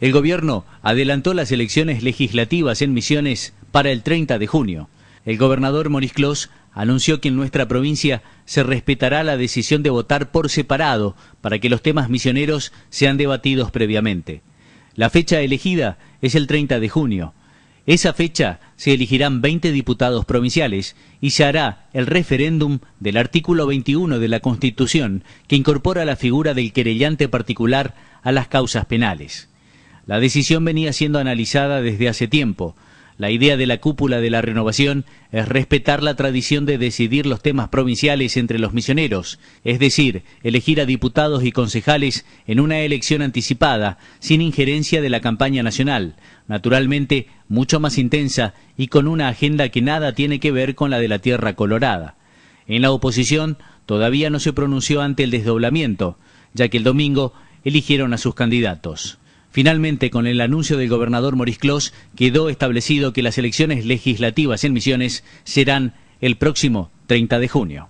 El gobierno adelantó las elecciones legislativas en Misiones para el 30 de junio. El gobernador Moris Clos anunció que en nuestra provincia se respetará la decisión de votar por separado para que los temas misioneros sean debatidos previamente. La fecha elegida es el 30 de junio. Esa fecha se elegirán 20 diputados provinciales y se hará el referéndum del artículo 21 de la Constitución que incorpora la figura del querellante particular a las causas penales. La decisión venía siendo analizada desde hace tiempo. La idea de la cúpula de la renovación es respetar la tradición de decidir los temas provinciales entre los misioneros, es decir, elegir a diputados y concejales en una elección anticipada, sin injerencia de la campaña nacional, naturalmente mucho más intensa y con una agenda que nada tiene que ver con la de la Tierra Colorada. En la oposición todavía no se pronunció ante el desdoblamiento, ya que el domingo eligieron a sus candidatos. Finalmente, con el anuncio del gobernador Maurice Clos, quedó establecido que las elecciones legislativas en Misiones serán el próximo 30 de junio.